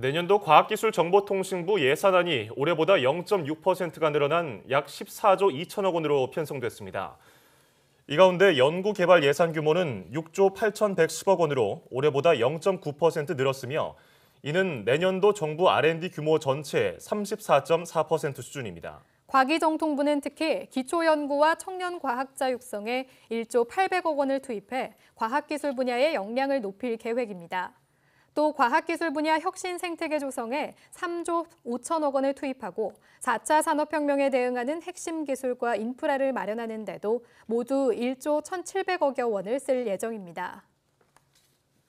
내년도 과학기술정보통신부 예산안이 올해보다 0.6%가 늘어난 약 14조 2천억 원으로 편성됐습니다. 이 가운데 연구개발 예산 규모는 6조 8,110억 원으로 올해보다 0.9% 늘었으며 이는 내년도 정부 R&D 규모 전체의 34.4% 수준입니다. 과기정통부는 특히 기초연구와 청년과학자 육성에 1조 800억 원을 투입해 과학기술 분야의 역량을 높일 계획입니다. 또 과학기술 분야 혁신 생태계 조성에 3조 5천억 원을 투입하고 4차 산업혁명에 대응하는 핵심 기술과 인프라를 마련하는 데도 모두 1조 1,700억여 원을 쓸 예정입니다.